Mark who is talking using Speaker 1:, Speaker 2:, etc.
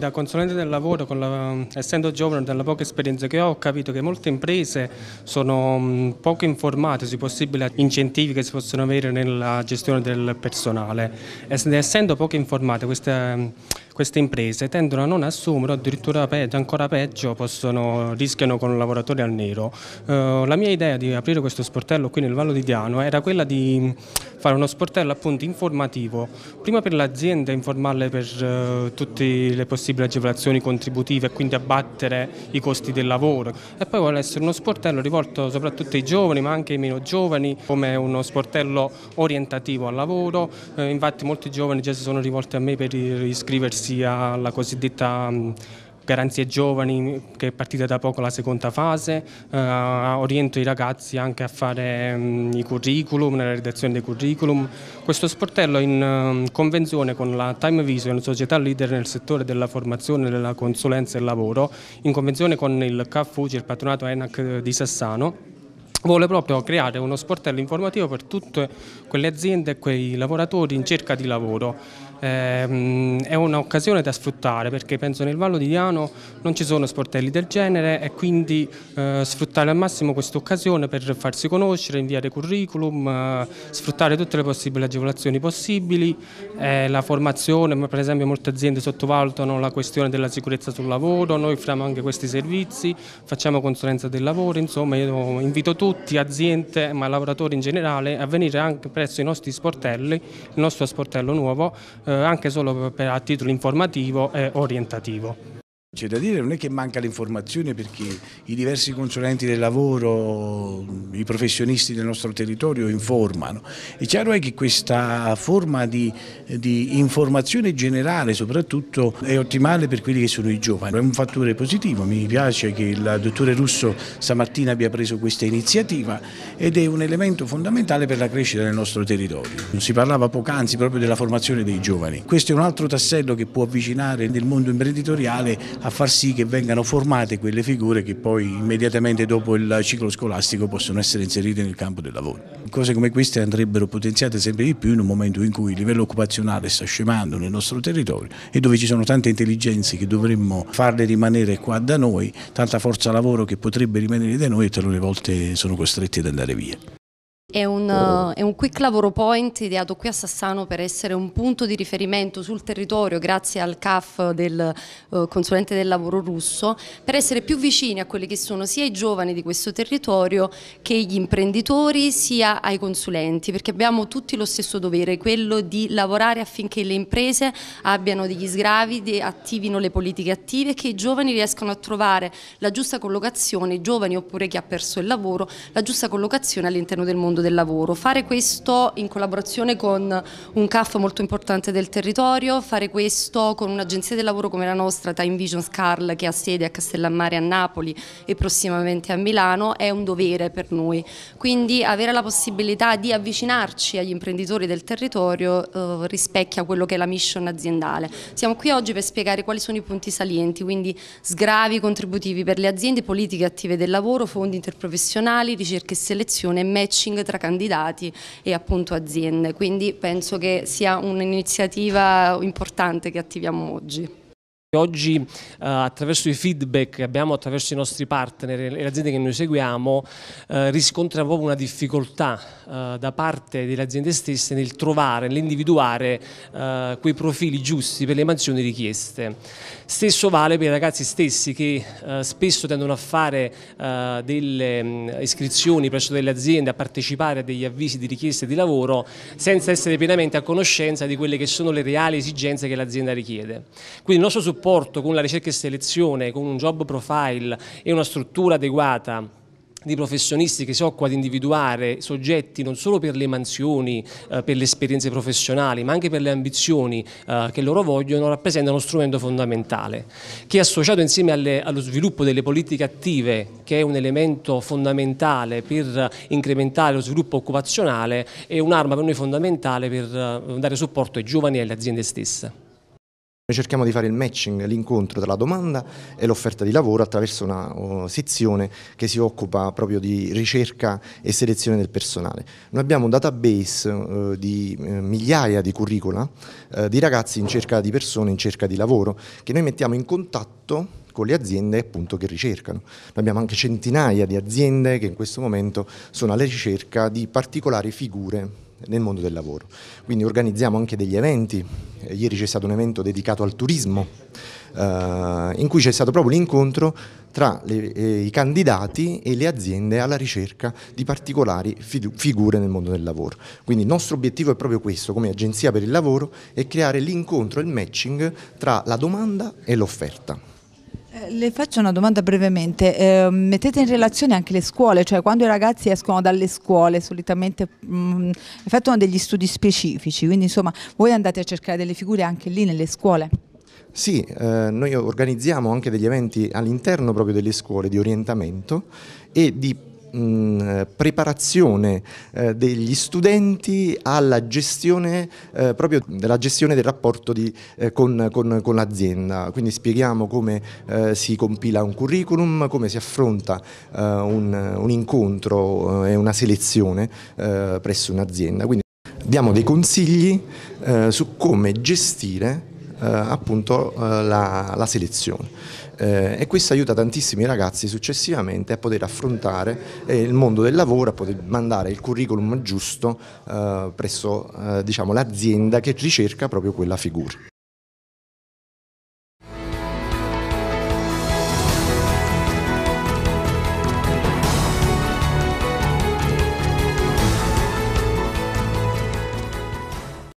Speaker 1: Da consulente del lavoro, la, essendo giovane dalla poca esperienza che ho, ho capito che molte imprese sono mm, poco informate sui possibili incentivi che si possono avere nella gestione del personale. Essendo poco informate queste mm, queste imprese tendono a non assumere, addirittura peggio, ancora peggio possono, rischiano con un lavoratore al nero. Eh, la mia idea di aprire questo sportello qui nel Vallo di Diano era quella di mm, fare uno sportello appunto informativo, prima per l'azienda informarle per eh, tutte le possibili agevolazioni contributive e quindi abbattere i costi del lavoro e poi vuole essere uno sportello rivolto soprattutto ai giovani ma anche ai meno giovani come uno sportello orientativo al lavoro, eh, infatti molti giovani già si sono rivolti a me per iscriversi sia la cosiddetta mm, Garanzie Giovani che è partita da poco la seconda fase, eh, oriento i ragazzi anche a fare mh, mm, i curriculum, nella redazione dei curriculum. Questo sportello in uh, convenzione con la Time Vision, società leader nel settore della formazione, della consulenza e del lavoro, in convenzione con il CAF il patronato ENAC di Sassano vuole proprio creare uno sportello informativo per tutte quelle aziende e quei lavoratori in cerca di lavoro. Ehm, è un'occasione da sfruttare perché penso nel Vallo di Diano non ci sono sportelli del genere e quindi eh, sfruttare al massimo questa occasione per farsi conoscere, inviare curriculum, eh, sfruttare tutte le possibili agevolazioni possibili, eh, la formazione, per esempio molte aziende sottovalutano la questione della sicurezza sul lavoro, noi offriamo anche questi servizi, facciamo consulenza del lavoro, insomma io invito tutti, aziende ma lavoratori in generale a venire anche presso i nostri sportelli, il nostro sportello nuovo eh, anche solo per, a titolo informativo e orientativo.
Speaker 2: C'è da dire, non è che manca l'informazione perché i diversi consulenti del lavoro, i professionisti del nostro territorio informano. È chiaro è che questa forma di, di, informazione generale soprattutto è ottimale per quelli che sono i giovani. È un fattore positivo, mi piace che il dottore Russo stamattina abbia preso questa iniziativa ed è un elemento fondamentale per la crescita del nostro territorio. Si parlava poc'anzi proprio della formazione dei giovani. Questo è un altro tassello che può avvicinare nel mondo imprenditoriale a far sì che vengano formate quelle figure che poi immediatamente dopo il ciclo scolastico possono essere inserite nel campo del lavoro. Cose come queste andrebbero potenziate sempre di più in un momento in cui il livello occupazionale sta scemando nel nostro territorio e dove ci sono tante intelligenze che dovremmo farle rimanere qua da noi, tanta forza lavoro che potrebbe rimanere da noi e talune volte sono costretti ad andare via.
Speaker 3: È un, eh, è un, quick lavoro point ideato qui a Sassano per essere un punto di riferimento sul territorio grazie al CAF del eh, consulente del lavoro russo per essere più vicini a quelli che sono sia i giovani di questo territorio che gli imprenditori sia ai consulenti perché abbiamo tutti lo stesso dovere quello di lavorare affinché le imprese abbiano degli sgravi, attivino le politiche attive e che i giovani riescano a trovare la giusta collocazione, i giovani oppure chi ha perso il lavoro, la giusta collocazione all'interno del mondo mondo del lavoro. Fare questo in collaborazione con un CAF molto importante del territorio, fare questo con un'agenzia del lavoro come la nostra, Time Vision Scarl, che ha sede a Castellammare a Napoli e prossimamente a Milano, è un dovere per noi. Quindi avere la possibilità di avvicinarci agli imprenditori del territorio eh, rispecchia quello che è la mission aziendale. Siamo qui oggi per spiegare quali sono i punti salienti, quindi sgravi contributivi per le aziende, politiche attive del lavoro, fondi interprofessionali, ricerca e selezione e matching tra tra candidati e appunto aziende, quindi penso che sia un'iniziativa importante che attiviamo oggi.
Speaker 4: Oggi eh, attraverso i feedback che abbiamo attraverso i nostri partner e le aziende che noi seguiamo eh, riscontriamo proprio una difficoltà eh, da parte delle aziende stesse nel trovare, nell'individuare eh, quei profili giusti per le mansioni richieste. Stesso vale per i ragazzi stessi che eh, spesso tendono a fare eh, delle mh, mm, iscrizioni presso delle aziende, a partecipare a degli avvisi di richieste di lavoro senza essere pienamente a conoscenza di quelle che sono le reali esigenze che l'azienda richiede. Quindi il nostro supporto supporto con la ricerca e selezione, con un job profile e una struttura adeguata di professionisti che si occupa di individuare soggetti non solo per le mansioni, eh, per le esperienze professionali, ma anche per le ambizioni eh, che loro vogliono, rappresenta uno strumento fondamentale, che associato insieme alle, allo sviluppo delle politiche attive, che è un elemento fondamentale per incrementare lo sviluppo occupazionale, è un'arma per noi fondamentale per eh, dare supporto ai giovani e alle
Speaker 5: aziende stesse. Noi cerchiamo di fare il matching, l'incontro tra la domanda e l'offerta di lavoro attraverso una oh, sezione che si occupa proprio di ricerca e selezione del personale. Noi abbiamo un database eh, di eh, migliaia di curricula eh, di ragazzi in cerca di persone, in cerca di lavoro, che noi mettiamo in contatto con le aziende appunto che ricercano. Noi abbiamo anche centinaia di aziende che in questo momento sono alla ricerca di particolari figure nel mondo del lavoro. Quindi organizziamo anche degli eventi, eh, ieri c'è stato un evento dedicato al turismo, eh, in cui c'è stato proprio l'incontro tra le, eh, i candidati e le aziende alla ricerca di particolari figure nel mondo del lavoro. Quindi il nostro obiettivo è proprio questo, come agenzia per il lavoro, è creare l'incontro il matching tra la domanda e l'offerta.
Speaker 3: Eh, le faccio una domanda brevemente, eh, mettete in relazione anche le scuole, cioè quando i ragazzi escono dalle scuole solitamente mh, mm, effettuano degli studi specifici, quindi insomma voi andate a cercare delle figure anche lì nelle scuole?
Speaker 5: Sì, eh, noi organizziamo anche degli eventi all'interno proprio delle scuole di orientamento e di mh, mm, preparazione eh, degli studenti alla gestione, eh, proprio della gestione del rapporto di, eh, con, con, con l'azienda. Quindi spieghiamo come eh, si compila un curriculum, come si affronta eh, un, un, incontro eh, e una selezione presso un'azienda. Quindi diamo dei consigli su come gestire eh, appunto eh, la, la selezione. Eh, e questo aiuta tantissimi ragazzi successivamente a poter affrontare eh, il mondo del lavoro, a poter mandare il curriculum giusto eh, presso eh, diciamo, l'azienda che ricerca proprio quella figura.